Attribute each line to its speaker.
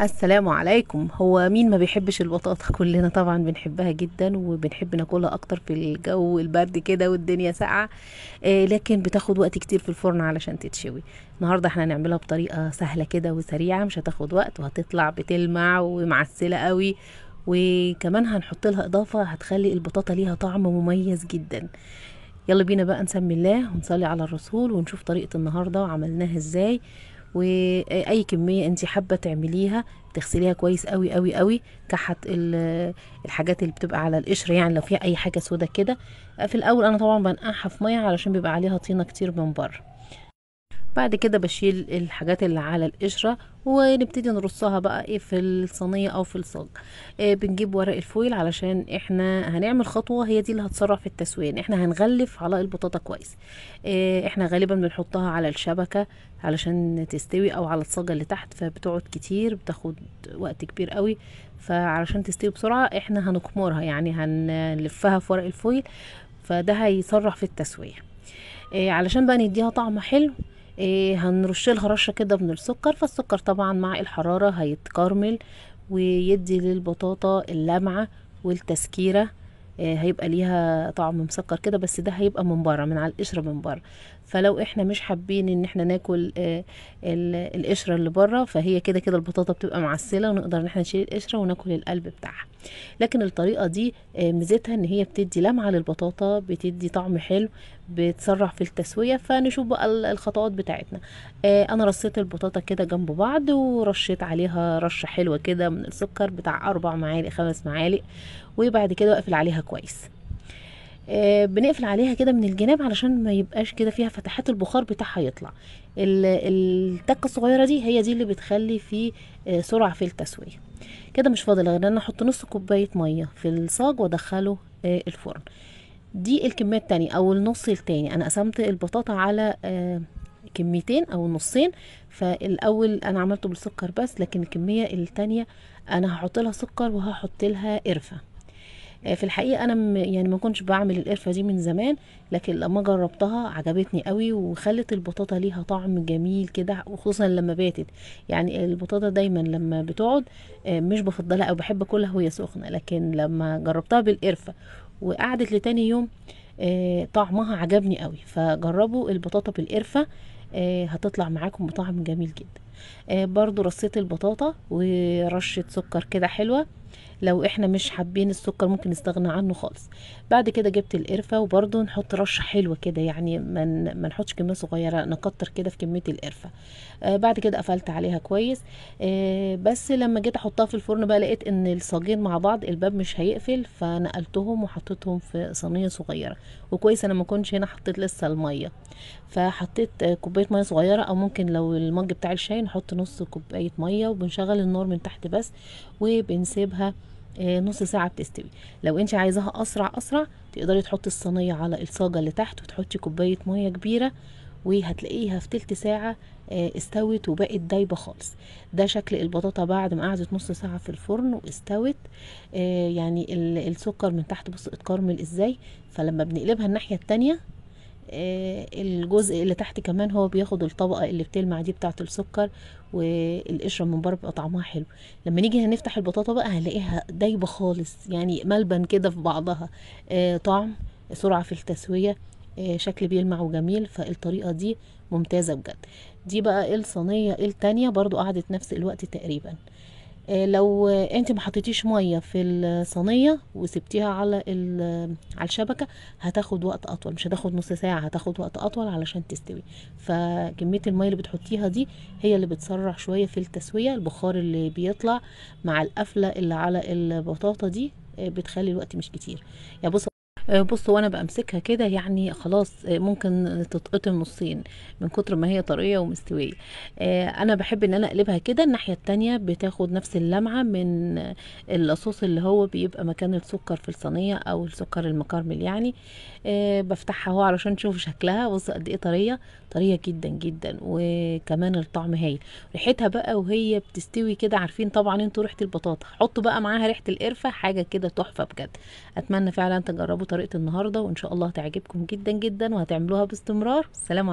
Speaker 1: السلام عليكم هو مين ما بيحبش البطاطا كلنا طبعا بنحبها جدا وبنحب ناكلها اكتر في الجو البرد كده والدنيا ساقعه آه، لكن بتاخد وقت كتير في الفرن علشان تتشوي النهارده احنا هنعملها بطريقه سهله كده وسريعه مش هتاخد وقت وهتطلع بتلمع ومعسله قوي وكمان هنحط لها اضافه هتخلي البطاطا ليها طعم مميز جدا يلا بينا بقى نسمي الله ونصلي على الرسول ونشوف طريقه النهارده وعملناها ازاي واي كميه انت حابه تعمليها تغسليها كويس قوي قوي قوي تحت الحاجات اللي بتبقى على القشره يعني لو فيها اي حاجه سودة كده في الاول انا طبعا بنقعها في ميه علشان بيبقى عليها طينه كتير من بره بعد كده بشيل الحاجات اللي على القشرة ونبتدي نرصها بقى ايه في الصينية او في الصاج إيه بنجيب ورق الفويل علشان احنا هنعمل خطوة هي دي اللي هتسرع في التسويه احنا هنغلف على البطاطا كويس إيه احنا غالبا بنحطها على الشبكة علشان تستوي او على الصاجة اللي تحت فبتقعد كتير بتاخد وقت كبير قوي فعلشان تستوي بسرعة احنا هنقمرها يعني هنلفها في ورق الفويل فده هيسرع في التسوية إيه علشان بقى نديها طعم حلو إيه هنرش لها رشه كده من السكر فالسكر طبعا مع الحراره هيتكرمل ويدي للبطاطا اللمعه والتسكيره إيه هيبقى ليها طعم مسكر كده بس ده هيبقى من بره من على القشره من بره فلو احنا مش حابين ان احنا ناكل إيه القشره اللي بره فهي كده كده البطاطا بتبقى معسله ونقدر ان احنا نشيل القشره وناكل القلب بتاعها لكن الطريقه دي إيه، ميزتها ان هي بتدي لمعه للبطاطا بتدي طعم حلو بتسرع في التسوية فنشوف بقى الخطوات بتاعتنا آه، انا رصيت البطاطا كده جنب بعض ورشيت عليها رشة حلوة كده من السكر بتاع اربع معالق خمس معالق وبعد كده اقفل عليها كويس آه، بنقفل عليها كده من الجناب علشان ما يبقاش كده فيها فتحات البخار بتاعها يطلع التكه الصغيره دي هي دي اللي بتخلي في آه، سرعه في التسويه كده مش فاضل غير ان انا احط نص كوبايه ميه في الصاج وادخله الفرن دي الكمية التانية او النص التاني انا قسمت البطاطا على آه، كميتين او نصين فالاول انا عملته بالسكر بس لكن الكمية التانية انا هحط لها سكر وهحط لها قرفة آه، في الحقيقة انا يعني ما كنتش بعمل القرفة دي من زمان لكن لما جربتها عجبتني قوي وخلت البطاطا ليها طعم جميل كده وخصوصا لما باتت يعني البطاطا دايما لما بتقعد آه، مش بفضلها او بحب اكلها وهي سخنة لكن لما جربتها بالقرفة وقعدت لتاني يوم آه، طعمها عجبني قوي فجربوا البطاطا بالقرفه آه، هتطلع معاكم بطعم جميل جدا آه، برضو رصيت البطاطا ورشه سكر كده حلوه لو احنا مش حابين السكر ممكن نستغنى عنه خالص بعد كده جبت القرفه وبرده نحط رشه حلوه كده يعني ما ما نحطش كميه صغيره نكتر كده في كميه القرفه آه بعد كده قفلت عليها كويس آه بس لما جيت احطها في الفرن بقى لقيت ان الصاجين مع بعض الباب مش هيقفل فنقلتهم وحطيتهم في صينيه صغيره وكويس انا ما كنتش هنا حطيت لسه الميه فحطيت كوبايه ميه صغيره او ممكن لو المج بتاع الشاي نحط نص كوبايه ميه وبنشغل النار من تحت بس وبنسيبها آه، نص ساعة بتستوي لو انت عايزاها اسرع اسرع تقدري تحطي الصينية على الصاجة اللي تحت وتحطي كوباية مية كبيرة وهتلاقيها في تلت ساعة آه، استوت وبقت دايبة خالص ده شكل البطاطا بعد ما قعدت نص ساعة في الفرن واستوت آه، يعني السكر من تحت بص اتكرمل ازاي فلما بنقلبها الناحية التانية آه، الجزء اللي تحت كمان هو بياخد الطبقة اللي بتلمع دي بتاعة السكر والقشرة من بره بيبقى طعمها حلو لما نيجي هنفتح البطاطا بقى هنلاقيها دايبة خالص يعني ملبن كده في بعضها آه، طعم سرعة في التسوية آه، شكل بيلمع وجميل فالطريقة دي ممتازة بجد دي بقى الصينية التانية برضو قعدت نفس الوقت تقريبا آه، لو انت ما حطيتيش ميه في الصينيه وسبتيها على على الشبكه هتاخد وقت اطول مش هتاخد نص ساعه هتاخد وقت اطول علشان تستوي فكميه الميه اللي بتحطيها دي هي اللي بتسرع شويه في التسويه البخار اللي بيطلع مع القفله اللي على البطاطا دي آه، بتخلي الوقت مش كتير يعني بص آه، بص وانا بمسكها كده يعني خلاص آه، ممكن تتقطم نصين من كتر ما هي طريه ومستويه آه، انا بحب ان انا اقلبها كده الناحيه التانية بتاخد نفس اللمعه من الصوص اللي هو بيبقى مكان السكر في الصينيه او السكر المكرمل يعني بفتحها اهو علشان تشوف شكلها بص قد ايه طريه طريه جدا جدا وكمان الطعم هايل ريحتها بقى وهي بتستوي كده عارفين طبعا انتوا ريحه البطاطا حطوا بقى معاها ريحه القرفه حاجه كده تحفه بجد اتمنى فعلا تجربوا طريقه النهارده وان شاء الله هتعجبكم جدا جدا وهتعملوها باستمرار السلام